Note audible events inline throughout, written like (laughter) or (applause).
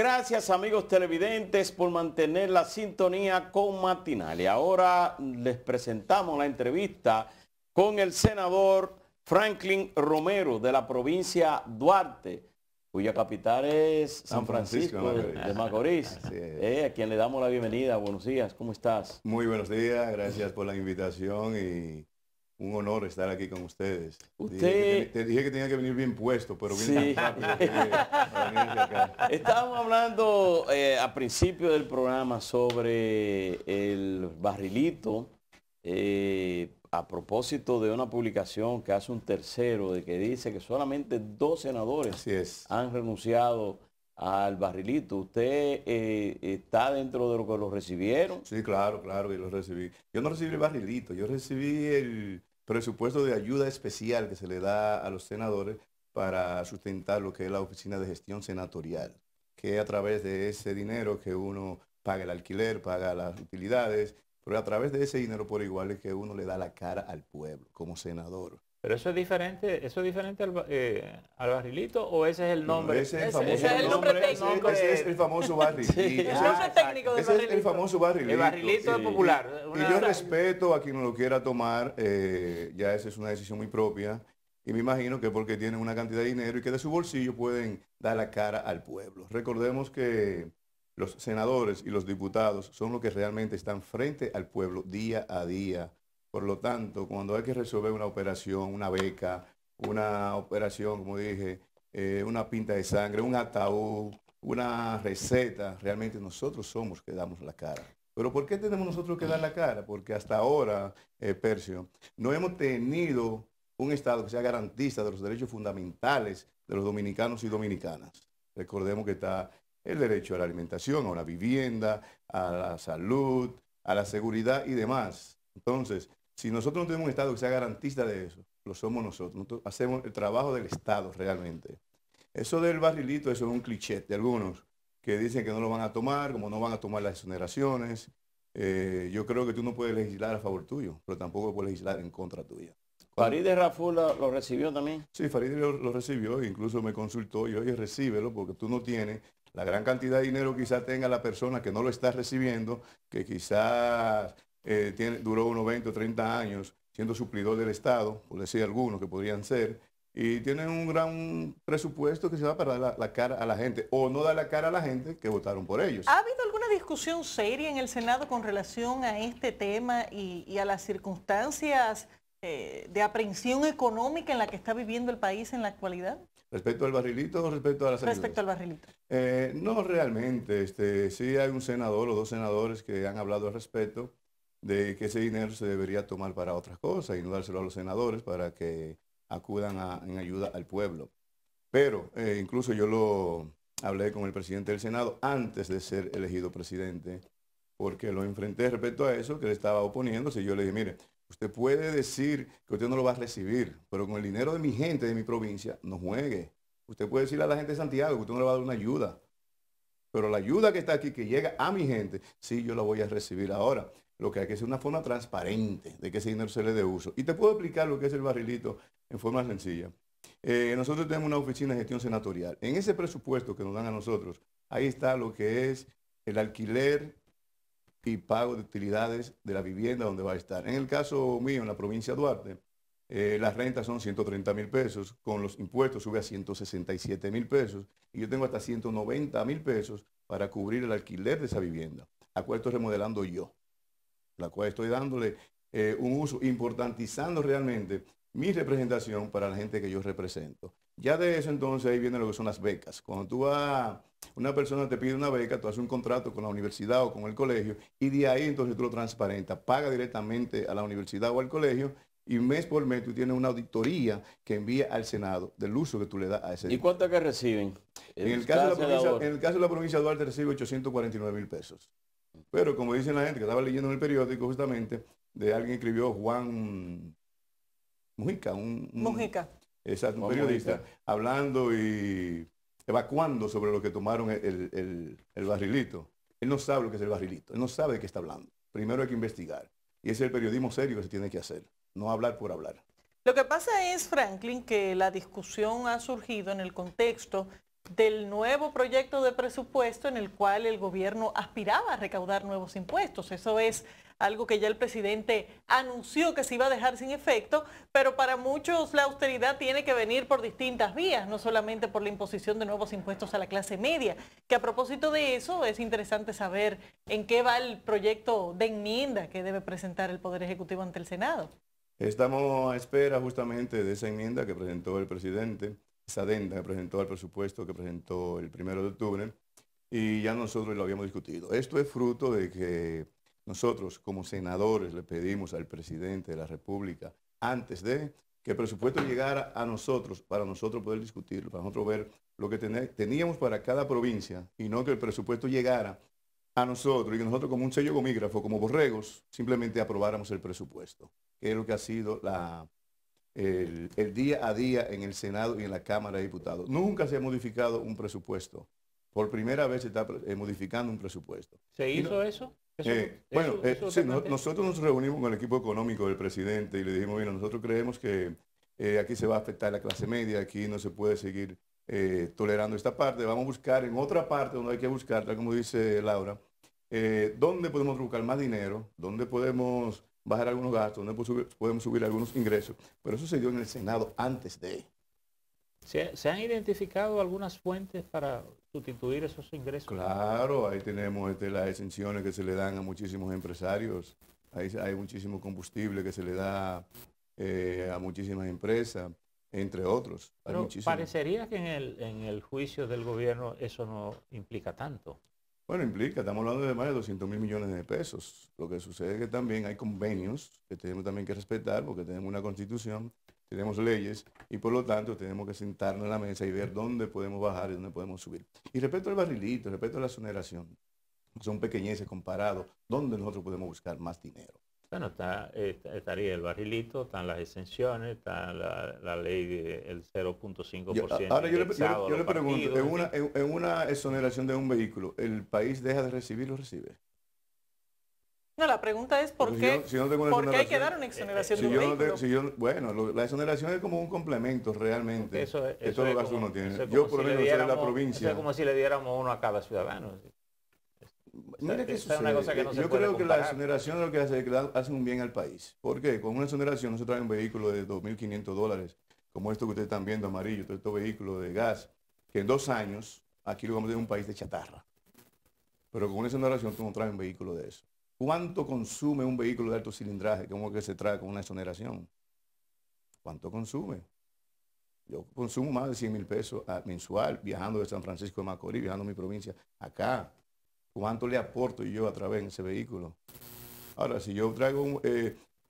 Gracias amigos televidentes por mantener la sintonía con Matinal. Y ahora les presentamos la entrevista con el senador Franklin Romero de la provincia Duarte, cuya capital es San Francisco, de Macorís, (laughs) eh, a quien le damos la bienvenida. Buenos días, ¿cómo estás? Muy buenos días, gracias por la invitación y un honor estar aquí con ustedes. Usted... te, dije que tenía que venir bien puesto, pero bien sí. rápido que, (laughs) Estábamos hablando eh, a principio del programa sobre el barrilito, eh, a propósito de una publicación que hace un tercero de que dice que solamente dos senadores han renunciado al barrilito. ¿Usted eh, está dentro de lo que lo recibieron? Sí, claro, claro que lo recibí. Yo no recibí el barrilito, yo recibí el, presupuesto de ayuda especial que se le da a los senadores para sustentar lo que es la oficina de gestión senatorial, que a través de ese dinero que uno paga el alquiler, paga las utilidades, pero a través de ese dinero por igual es que uno le da la cara al pueblo como senador. Pero eso es diferente, eso es diferente al, eh, barrilito o ese es el nombre. ese, es el famoso, ese, ese, es el nombre, es el famoso barrilito. el barrilito. Es el barrilito. popular. Y, yo respeto a quien lo quiera tomar, eh, ya esa es una decisión muy propia. Y me imagino que porque tienen una cantidad de dinero y que de su bolsillo pueden dar la cara al pueblo. Recordemos que los senadores y los diputados son los que realmente están frente al pueblo día a día por lo tanto, cuando hay que resolver una operación, una beca, una operación, como dije, eh, una pinta de sangre, un ataúd, una receta, realmente nosotros somos que damos la cara. Pero ¿por qué tenemos nosotros que dar la cara? Porque hasta ahora, eh, Percio, no hemos tenido un Estado que sea garantista de los derechos fundamentales de los dominicanos y dominicanas. Recordemos que está el derecho a la alimentación, a la vivienda, a la salud, a la seguridad y demás. Entonces, si nosotros no tenemos un Estado que sea garantista de eso, lo somos nosotros. Nosotros hacemos el trabajo del Estado realmente. Eso del barrilito, eso es un cliché de algunos que dicen que no lo van a tomar, como no van a tomar las exoneraciones. Eh, yo creo que tú no puedes legislar a favor tuyo, pero tampoco puedes legislar en contra tuya. Farideh Raful lo recibió también. Sí, Farideh lo, recibió, incluso me consultó y oye, recíbelo porque tú no tienes la gran cantidad de dinero que quizás tenga la persona que no lo está recibiendo, que quizás eh, duró unos 20 o 30 años siendo suplidor del Estado, por decía algunos que podrían ser, y tienen un gran presupuesto que se va para dar la, cara a la gente o no dar la cara a la gente que votaron por ellos. ¿Ha habido alguna discusión seria en el Senado con relación a este tema y, a las circunstancias eh, de aprehensión económica en la que está viviendo el país en la actualidad? Respecto al barrilito o respecto a las ayudas? Respecto al barrilito. Eh, no realmente, este, sí hay un senador o dos senadores que han hablado al respecto de que ese dinero se debería tomar para otras cosas y no dárselo a los senadores para que acudan en ayuda al pueblo. Pero eh, incluso yo lo hablé con el presidente del Senado antes de ser elegido presidente, porque lo enfrenté respecto a eso, que le estaba oponiéndose. Y yo le dije, mire, usted puede decir que usted no lo va a recibir, pero con el dinero de mi gente, de mi provincia, no juegue. Usted puede decirle a la gente de Santiago que usted no le va a dar una ayuda, pero la ayuda que está aquí, que llega a mi gente, sí, yo la voy a recibir ahora lo que hay que hacer es una forma transparente de que ese dinero se le dé uso. Y te puedo explicar lo que es el barrilito en forma sencilla. Eh, nosotros tenemos una oficina de gestión senatorial. En ese presupuesto que nos dan a nosotros, ahí está lo que es el alquiler y pago de utilidades de la vivienda donde va a estar. En el caso mío, en la provincia de Duarte, eh, las rentas son 130 mil pesos, con los impuestos sube a 167 mil pesos y yo tengo hasta 190 mil pesos para cubrir el alquiler de esa vivienda. ¿A remodelando yo? la cual estoy dándole eh, un uso, importantizando realmente mi representación para la gente que yo represento. Ya de eso entonces ahí viene lo que son las becas. Cuando tú vas, una persona te pide una beca, tú haces un contrato con la universidad o con el colegio y de ahí entonces tú lo transparentas, paga directamente a la universidad o al colegio y mes por mes tú tienes una auditoría que envía al Senado del uso que tú le das a ese. ¿Y cuánto que reciben? En el, caso de la provincia, en el caso de la provincia de Duarte recibe 849 mil pesos. Pero como dicen la gente que estaba leyendo en el periódico justamente, de alguien escribió Juan Mujica, un, periodista, hablando y evacuando sobre lo que tomaron el, barrilito. Él no sabe lo que es el barrilito, él no sabe de qué está hablando. Primero hay que investigar. Y ese es el periodismo serio que se tiene que hacer, no hablar por hablar. Lo que pasa es, Franklin, que la discusión ha surgido en el contexto del nuevo proyecto de presupuesto en el cual el gobierno aspiraba a recaudar nuevos impuestos. Eso es algo que ya el presidente anunció que se iba a dejar sin efecto, pero para muchos la austeridad tiene que venir por distintas vías, no solamente por la imposición de nuevos impuestos a la clase media, que a propósito de eso es interesante saber en qué va el proyecto de enmienda que debe presentar el Poder Ejecutivo ante el Senado. Estamos a espera justamente de esa enmienda que presentó el presidente adenda que presentó el presupuesto que presentó el primero de octubre y ya nosotros lo habíamos discutido. Esto es fruto de que nosotros como senadores le pedimos al presidente de la República antes de que el presupuesto llegara a nosotros para nosotros poder discutirlo, para nosotros ver lo que teníamos para cada provincia y no que el presupuesto llegara a nosotros y que nosotros como un sello gomígrafo, como borregos, simplemente aprobáramos el presupuesto, que es lo que ha sido la, el, día a día en el Senado y en la Cámara de Diputados. Nunca se ha modificado un presupuesto. Por primera vez se está eh, modificando un presupuesto. ¿Se hizo eso? Eh, bueno, eh, nosotros nos reunimos con el equipo económico del presidente y le dijimos, mira, nosotros creemos que aquí se va a afectar la clase media, aquí no se puede seguir tolerando esta parte, vamos a buscar en otra parte donde hay que buscar, tal como dice Laura, dónde podemos buscar más dinero, dónde podemos bajar algunos gastos, no podemos subir algunos ingresos, pero eso se dio en el Senado antes de. ¿Se, han identificado algunas fuentes para sustituir esos ingresos? Claro, ahí tenemos este, las exenciones que se le dan a muchísimos empresarios, ahí hay muchísimo combustible que se le da eh, a muchísimas empresas, entre otros. parecería que en el, en el juicio del gobierno eso no implica tanto. Bueno, implica, estamos hablando de más de 200 mil millones de pesos. Lo que sucede es que también hay convenios que tenemos también que respetar porque tenemos una constitución, tenemos leyes y por lo tanto tenemos que sentarnos en la mesa y ver dónde podemos bajar y dónde podemos subir. Y respecto al barrilito, respecto a la exoneración, son pequeñeces comparados. ¿dónde nosotros podemos buscar más dinero? Bueno, está, estaría el barrilito, están las exenciones, está la, ley del 0.5%. Ahora yo le, yo, le pregunto, en una, exoneración de un vehículo, ¿el país deja de recibir o recibe? No, la pregunta es por qué, hay que dar una exoneración eh, de un vehículo. bueno, la exoneración es como un complemento realmente. eso es, lo que uno tiene. yo por lo menos soy de la provincia. es como si le diéramos uno a cada ciudadano. Yo creo que la exoneración lo que hace es hace un bien al país. ¿Por qué? Con una exoneración no se trae un vehículo de 2.500 dólares, como esto que ustedes están viendo, amarillo, todo este vehículo de gas, que en dos años aquí lo vamos a tener un país de chatarra. Pero con una exoneración tú no traes un vehículo de eso. ¿Cuánto consume un vehículo de alto cilindraje? ¿Cómo que se trae con una exoneración? ¿Cuánto consume? Yo consumo más de 100 mil pesos ah, mensual viajando de San Francisco de Macorís, viajando a mi provincia, acá cuánto le aporto yo a través de ese vehículo. Ahora, si yo traigo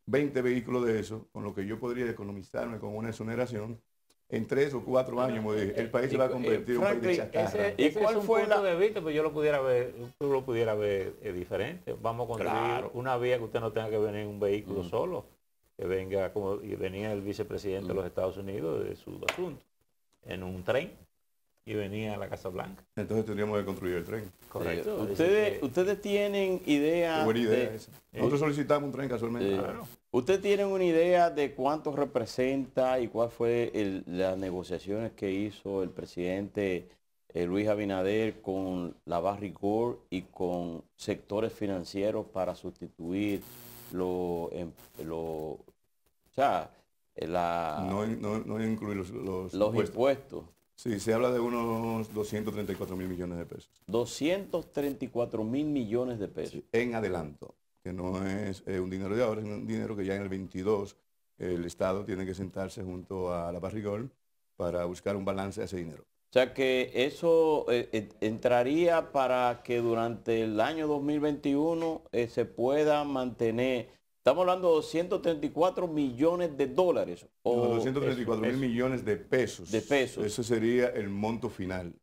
20 eh, vehículos de eso, con lo que yo podría economizarme con una exoneración, en tres o cuatro años, pues, eh, el país se eh, va a convertir en un país de chatarra. ¿Y cuál fue la... de Pues yo lo pudiera ver, tú lo pudiera ver diferente. Vamos a construir una vía que usted no tenga que venir en un vehículo solo, que venga como venía el vicepresidente de los Estados Unidos de su asunto, en un tren y venía a la Casa Blanca. Entonces tendríamos que construir el tren. Correcto. ustedes, ustedes tienen idea. Buena idea Nosotros solicitamos un tren casualmente. ¿Ustedes tienen una idea de cuánto representa y cuál fue las negociaciones que hizo el presidente eh, Luis Abinader con la Barricor y con sectores financieros para sustituir lo, em, lo o sea, la, no, no, no incluir los, los, impuestos. Sí, se habla de unos 234 mil millones de pesos. 234 mil millones de pesos. en adelanto, que no es eh, un dinero de ahora, es un dinero que ya en el 22 el Estado tiene que sentarse junto a la Barrigol para buscar un balance de ese dinero. O sea que eso eh, eh, entraría para que durante el año 2021 se pueda mantener Estamos hablando de 134 millones de dólares. O 234 mil millones de pesos. De pesos. Eso sería el monto final.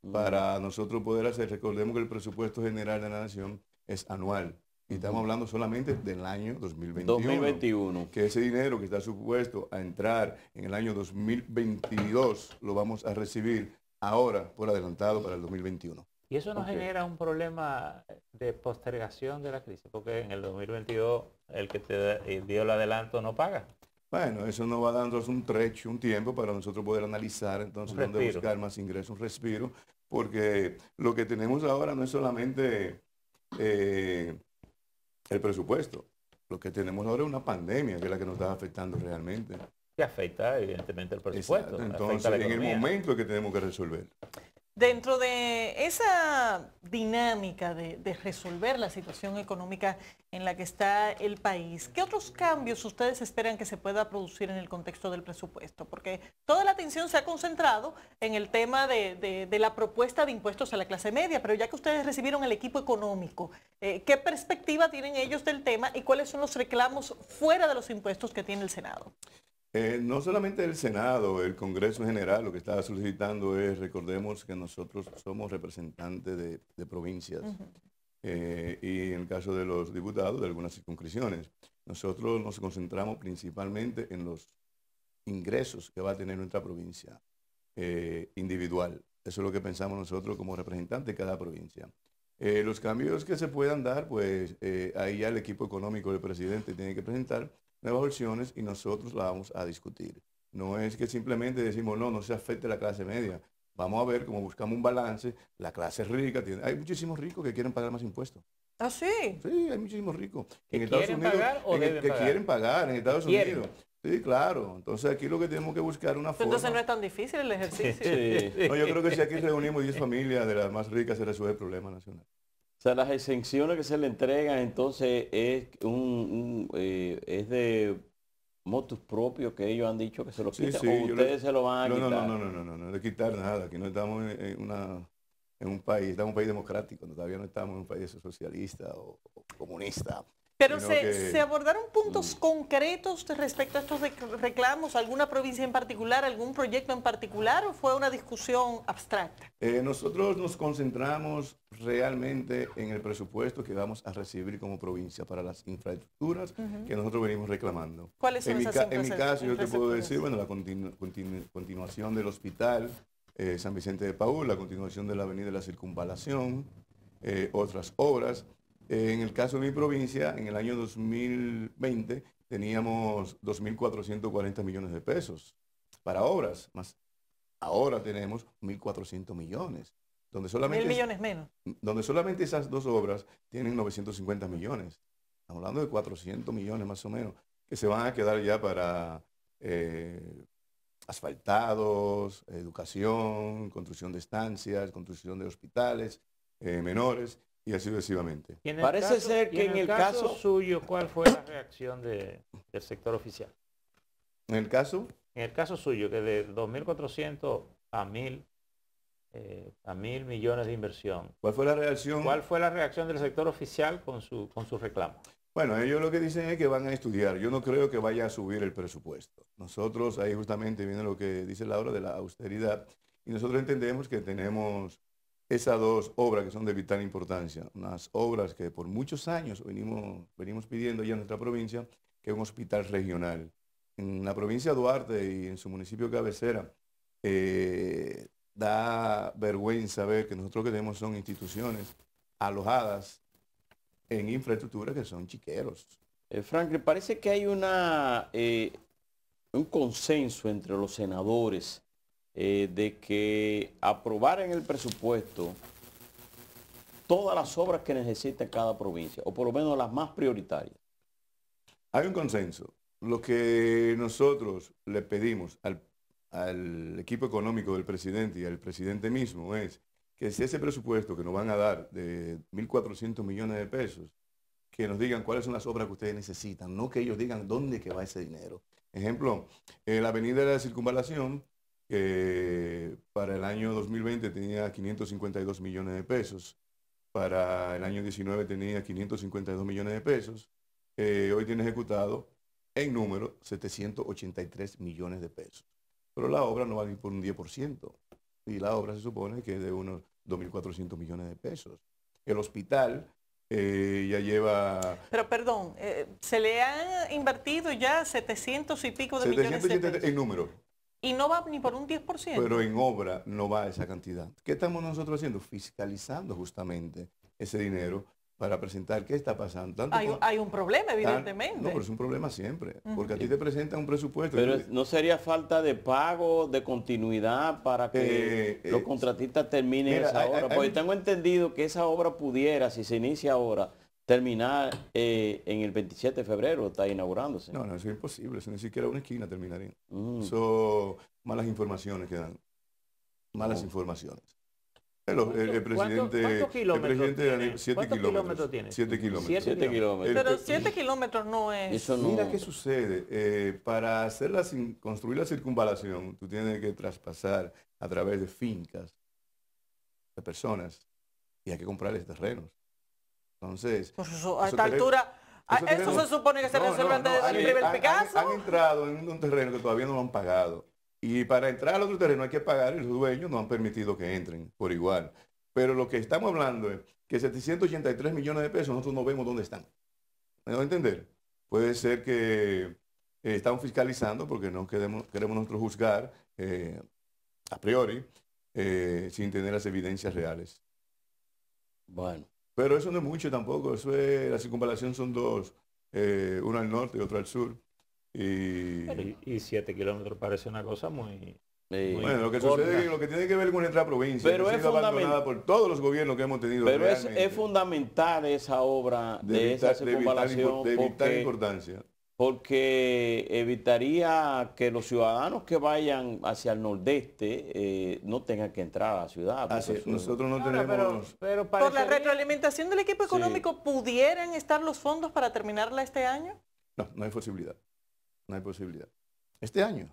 Mm. Para nosotros poder hacer, recordemos que el presupuesto general de la nación es anual. Y estamos hablando solamente del año 2021. 2021. Que ese dinero que está supuesto a entrar en el año 2022 lo vamos a recibir ahora por adelantado para el 2021. Y eso nos genera un problema de postergación de la crisis, porque en el 2022 el que te eh, dio el adelanto no paga. Bueno, eso nos va dando un trecho, un tiempo para nosotros poder analizar entonces dónde buscar más ingresos, un respiro, porque lo que tenemos ahora no es solamente eh, el presupuesto, lo que tenemos ahora es una pandemia que es la que nos está afectando realmente. Que afecta evidentemente el presupuesto. Entonces, en el momento que tenemos que resolver. Dentro de esa dinámica de, resolver la situación económica en la que está el país, ¿qué otros cambios ustedes esperan que se pueda producir en el contexto del presupuesto? Porque toda la atención se ha concentrado en el tema de, la propuesta de impuestos a la clase media, pero ya que ustedes recibieron el equipo económico, eh, ¿qué perspectiva tienen ellos del tema y cuáles son los reclamos fuera de los impuestos que tiene el Senado? Eh, no solamente el Senado, el Congreso general, lo que está solicitando es, recordemos que nosotros somos representantes de, provincias eh, y en el caso de los diputados de algunas circunscripciones. Nosotros nos concentramos principalmente en los ingresos que va a tener nuestra provincia eh, individual. Eso es lo que pensamos nosotros como representantes de cada provincia. los cambios que se puedan dar, pues ahí ya el equipo económico del presidente tiene que presentar nuevas opciones y nosotros la vamos a discutir. No es que simplemente decimos, no, no se afecte la clase media. Vamos a ver cómo buscamos un balance. La clase rica tiene... Hay muchísimos ricos que quieren pagar más impuestos. ¿Ah, sí? Sí, hay muchísimos ricos. en Estados quieren Unidos, pagar en, que quieren pagar en Estados Unidos. Sí, claro. Entonces aquí lo que tenemos que buscar una forma. Entonces no es tan difícil el ejercicio. No, yo creo que si aquí reunimos 10 familias de las más ricas se resuelve el problema nacional. O sea, las exenciones que se le entregan entonces es un, eh, es de motus propios que ellos han dicho que se lo quitan o ustedes se lo van a quitar. No, no, no, no, no, no, no de quitar nada. Aquí no estamos en, una, en un país, estamos en un país democrático, todavía no estamos en un país socialista o comunista. Pero se, abordaron puntos mm. concretos respecto a estos reclamos, alguna provincia en particular, algún proyecto en particular o fue una discusión abstracta? Eh, nosotros nos concentramos realmente en el presupuesto que vamos a recibir como provincia para las infraestructuras que nosotros venimos reclamando. ¿Cuáles son en esas mi, En mi caso yo te puedo decir, bueno, la continuación del hospital eh, San Vicente de Paúl, la continuación de la avenida de la Circunvalación, eh, otras obras en el caso de mi provincia, en el año 2020 teníamos 2.440 millones de pesos para obras, más ahora tenemos 1.400 millones. Donde solamente, millones menos. Donde solamente esas dos obras tienen 950 millones. Estamos hablando de 400 millones más o menos, que se van a quedar ya para eh, asfaltados, educación, construcción de estancias, construcción de hospitales eh, menores y así sucesivamente. Parece ser que en, el, caso, suyo, ¿cuál fue la reacción del sector oficial? ¿En el caso? En el caso suyo, que de 2.400 a 1.000 eh, a mil millones de inversión. ¿Cuál fue la reacción? ¿Cuál fue la reacción del sector oficial con su, con su reclamo? Bueno, ellos lo que dicen es que van a estudiar. Yo no creo que vaya a subir el presupuesto. Nosotros, ahí justamente viene lo que dice Laura de la austeridad, y nosotros entendemos que tenemos esas dos obras que son de vital importancia, unas obras que por muchos años venimos, venimos pidiendo ya en nuestra provincia, que es un hospital regional. En la provincia de Duarte y en su municipio cabecera, eh, da vergüenza ver que nosotros que tenemos son instituciones alojadas en infraestructuras que son chiqueros. Frank, eh, Franklin, parece que hay una, eh, un consenso entre los senadores eh, de que aprobar en el presupuesto todas las obras que necesita cada provincia, o por lo menos las más prioritarias. Hay un consenso. Lo que nosotros le pedimos al, al equipo económico del presidente y al presidente mismo es que si ese presupuesto que nos van a dar de 1.400 millones de pesos, que nos digan cuáles son las obras que ustedes necesitan, no que ellos digan dónde que va ese dinero. Ejemplo, en la avenida de la circunvalación que eh, para el año 2020 tenía 552 millones de pesos, para el año 19 tenía 552 millones de pesos, eh, hoy tiene ejecutado en número 783 millones de pesos. Pero la obra no va a ir por un 10%, y la obra se supone que es de unos 2.400 millones de pesos. El hospital eh, ya lleva... Pero perdón, se le han invertido ya 700 y pico de millones de pesos. En número. Y no va ni por un 10%. Pero en obra no va esa cantidad. ¿Qué estamos nosotros haciendo? Fiscalizando justamente ese dinero para presentar qué está pasando. hay, hay, un problema, evidentemente. no, pero es un problema siempre, porque a ti te presentan un presupuesto. Pero no sería falta de pago, de continuidad para que eh, los eh, contratistas terminen esa obra. porque tengo entendido que esa obra pudiera, si se inicia ahora, terminar eh, en el 27 de febrero, está inaugurándose. No, no, eso es imposible, ni siquiera una esquina terminaría. Mm. Son malas informaciones que dan, malas oh. informaciones. Eh, el, presidente, ¿Cuántos, kilómetros tiene? 7 kilómetros. 7 kilómetros. Siete kilómetros. Pero 7 kilómetros no es... Mira qué sucede. Eh, para hacerla construir la circunvalación, tú tienes que traspasar a través de fincas de personas y hay que comprarles este terrenos. Entonces... Pues a esta altura... Eso, se supone que se resuelve antes de nivel han, Picasso. Han, entrado en un terreno que todavía no lo han pagado. Y para entrar al otro terreno hay que pagar y los dueños no han permitido que entren por igual. Pero lo que estamos hablando es que 783 millones de pesos nosotros no vemos dónde están. ¿Me a entender? Puede ser que eh, estamos fiscalizando porque no queremos, queremos nosotros juzgar eh, a priori eh, sin tener las evidencias reales. Bueno. Pero eso no es mucho tampoco, eso es, la circunvalación son dos, eh, una al norte y otra al sur. Y, siete kilómetros parece una cosa muy, Bueno, lo que sucede es que lo que tiene que ver con nuestra provincia, pero que es abandonada por todos los gobiernos que hemos tenido. Pero es, fundamental esa obra de, esa circunvalación. De vital, importancia porque evitaría que los ciudadanos que vayan hacia el nordeste eh, no tengan que entrar a la ciudad. nosotros no tenemos... Pero, ¿Por la retroalimentación del equipo económico pudieran estar los fondos para terminarla este año? No, no hay posibilidad. No hay posibilidad. Este año.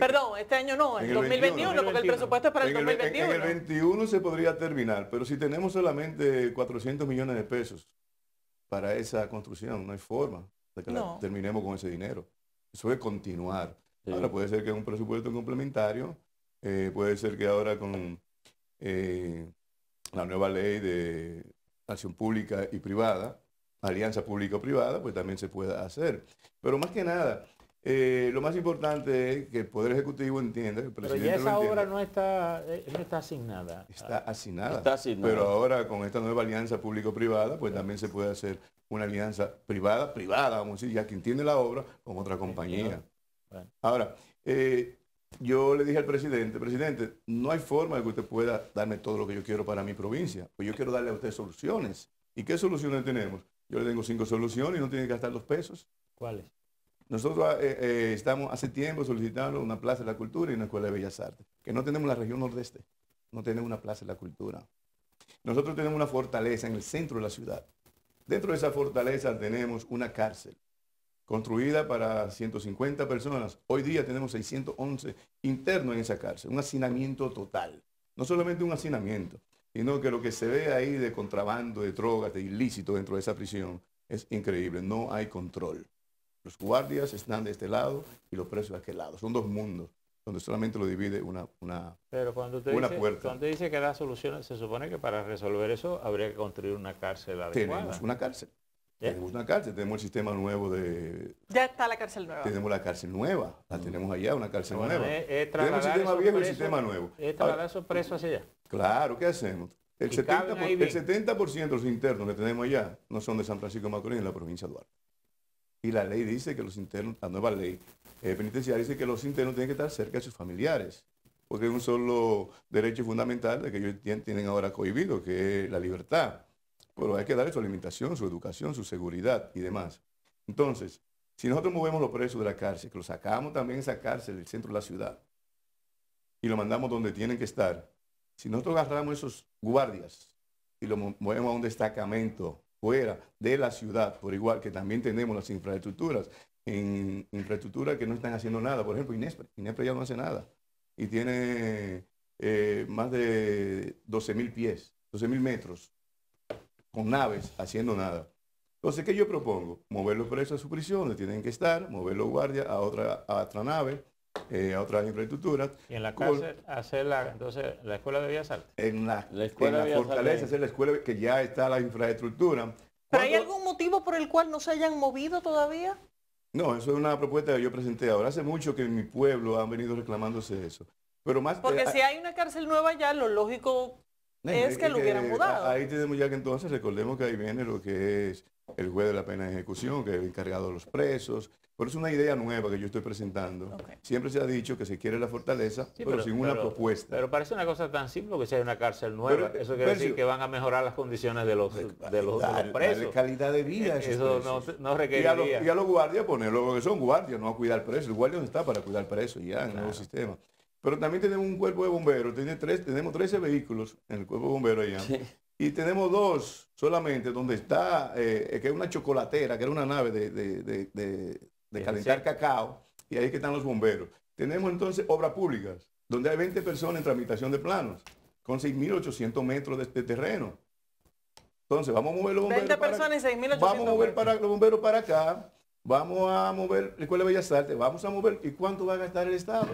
Perdón, este año no, en el 2021, porque el presupuesto es para el, 2021. el 2021. se podría terminar, pero si tenemos solamente 400 millones de pesos para esa construcción, no hay forma terminemos con ese dinero. Eso es continuar. Ahora puede ser que un presupuesto complementario, eh, puede ser que ahora con eh, la nueva ley de acción pública y privada, alianza público-privada, pues también se pueda hacer. Pero más que nada, eh, lo más importante es que el Poder Ejecutivo entienda que el presidente Pero ya esa obra eh, no está, asignada. Está asignada. Está asignada. Pero ahora con esta nueva alianza público-privada, pues también se puede hacer una alianza privada, privada, vamos a decir, ya que entiende la obra, con otra compañía. Ahora, eh, yo le dije al presidente, presidente, no hay forma de que usted pueda darme todo lo que yo quiero para mi provincia, pues yo quiero darle a usted soluciones. ¿Y qué soluciones tenemos? Yo le tengo cinco soluciones y no tiene que gastar los pesos. ¿Cuáles? Nosotros ah, eh, eh, estamos hace tiempo solicitando una plaza de la cultura y una escuela de bellas artes, que no tenemos la región nordeste, no tenemos una plaza de la cultura. Nosotros tenemos una fortaleza en el centro de la ciudad. Dentro de esa fortaleza tenemos una cárcel construida para 150 personas. Hoy día tenemos 611 internos en esa cárcel, un hacinamiento total. No solamente un hacinamiento, sino que lo que se ve ahí de contrabando, de drogas, de ilícito dentro de esa prisión es increíble. No hay control. Los guardias están de este lado y los presos de aquel lado. Son dos mundos donde solamente lo divide una, una, Pero cuando te dice, dice que da soluciones, se supone que para resolver eso habría que construir una cárcel adecuada. Tenemos una cárcel. Tenemos una cárcel, tenemos el sistema nuevo de... Ya está la cárcel nueva. Tenemos la cárcel nueva, la mm. tenemos allá, una cárcel nueva. tenemos el sistema viejo y el sistema nuevo. esos presos hacia allá. Claro, ¿qué hacemos? El 70%, el 70 de los internos que tenemos allá no son de San Francisco de Macorís, en la provincia de Duarte. Y la ley dice que los internos, la nueva ley eh, penitenciaria dice que los internos tienen que estar cerca de sus familiares, porque es un solo derecho fundamental de que ellos tienen ahora cohibido, que es la libertad. Pero hay que darle su alimentación, su educación, su seguridad y demás. Entonces, si nosotros movemos los presos de la cárcel, que los sacamos también de esa cárcel del centro de la ciudad, y lo mandamos donde tienen que estar, si nosotros agarramos esos guardias y los movemos a un destacamento fuera de la ciudad, por igual que también tenemos las infraestructuras, en infraestructura que no están haciendo nada, por ejemplo, Inespre, Inespre ya no hace nada y tiene eh, más de 12 mil pies, 12 mil metros, con naves haciendo nada. Entonces, ¿qué yo propongo? Moverlo por presos a prisión, tienen que estar, mover los guardias a otra, a otra nave, eh, a otras infraestructuras. Y en la cárcel hacer la, entonces, la escuela de Bellas Artes. En la, escuela la fortaleza hacer la escuela que ya está la infraestructura. ¿Pero hay algún motivo por el cual no se hayan movido todavía? No, eso es una propuesta que yo presenté ahora. Hace mucho que en mi pueblo han venido reclamándose eso. Pero más Porque eh, si hay una cárcel nueva ya, lo lógico es, que, eh, lo hubieran mudado. Ahí tenemos ya que entonces, recordemos que ahí viene lo que es el juez de la pena de ejecución, que es encargado de los presos. Pero es una idea nueva que yo estoy presentando. Siempre se ha dicho que se quiere la fortaleza, pero, sin una propuesta. Pero parece una cosa tan simple que sea una cárcel nueva. eso quiere decir que van a mejorar las condiciones de los, de, los, presos. calidad de vida. eso no, Y a, los, guardias ponerlo, porque son guardias, no a cuidar presos. El guardia no está para cuidar presos, ya, en el nuevo sistema. Pero también tenemos un cuerpo de bomberos, tiene tres, tenemos 13 vehículos en el cuerpo de bomberos allá, y tenemos dos solamente, donde está, eh, eh, que es una chocolatera, que era una nave de, de, calentar cacao, y ahí que están los bomberos. Tenemos entonces obras públicas, donde hay 20 personas en tramitación de planos, con 6.800 metros de, terreno. Entonces, vamos a mover los bomberos. 20 personas para, Vamos a mover para, los bomberos para acá, vamos a mover la Escuela de Bellas Artes, vamos a mover, ¿y cuánto va a gastar el Estado?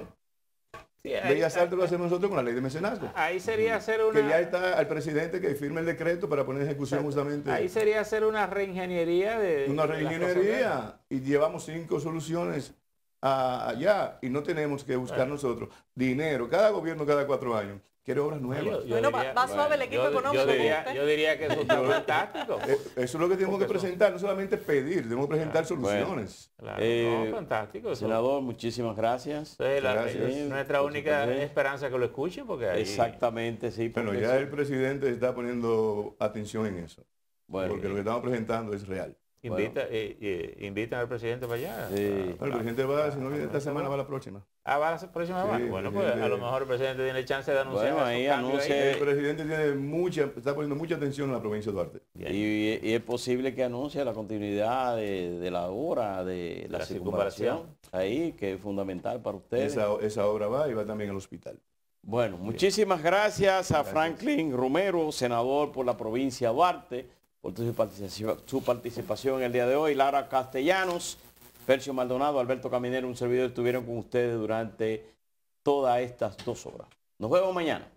Sí, ya Bellas lo hacemos nosotros con la ley de mecenazgo. Ahí sería hacer una... Que ya está al presidente que firme el decreto para poner en ejecución justamente... Ahí sería hacer una reingeniería de... Una reingeniería. y llevamos cinco soluciones allá y no tenemos que buscar nosotros dinero. Cada gobierno cada cuatro años Quiero obras nuevas. bueno, va, suave el equipo económico. Yo diría, que eso es fantástico. Eh, eso es lo que tenemos que presentar, no solamente pedir, tenemos que presentar soluciones. Eh, fantástico. Senador, muchísimas gracias. nuestra única esperanza que lo escuche, porque Exactamente, sí. Pero ya el presidente está poniendo atención en eso. porque lo que estamos presentando es real. Invita, eh, eh, invitan al presidente para allá. Sí. Ah, el presidente va, si no viene esta semana, va la próxima. Ah, va la próxima. bueno, pues a lo mejor el presidente tiene chance de anunciar. Bueno, ahí El presidente tiene mucha, está poniendo mucha atención en la provincia de Duarte. Y, es posible que anuncie la continuidad de, la obra, de la, la ahí, que es fundamental para ustedes. Esa, esa obra va y va también al hospital. Bueno, muchísimas gracias a Franklin Romero, senador por la provincia de Duarte por su participación, el día de hoy. Lara Castellanos, Percio Maldonado, Alberto Caminero, un servidor estuvieron con ustedes durante todas estas dos horas. Nos vemos mañana.